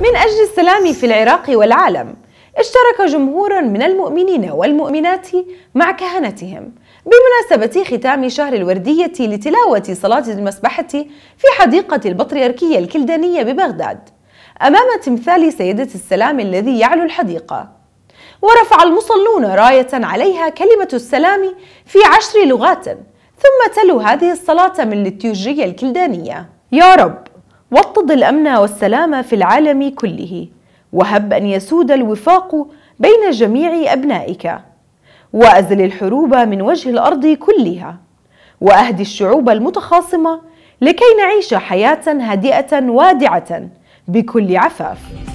من أجل السلام في العراق والعالم اشترك جمهور من المؤمنين والمؤمنات مع كهنتهم بمناسبة ختام شهر الوردية لتلاوة صلاة المسبحة في حديقة البطريركية الكلدانية ببغداد أمام تمثال سيدة السلام الذي يعلو الحديقة ورفع المصلون راية عليها كلمة السلام في عشر لغات ثم تلو هذه الصلاة من الليتيوجية الكلدانية يا رب وطد الامن والسلام في العالم كله وهب ان يسود الوفاق بين جميع ابنائك وازل الحروب من وجه الارض كلها واهدي الشعوب المتخاصمه لكي نعيش حياه هادئه وادعه بكل عفاف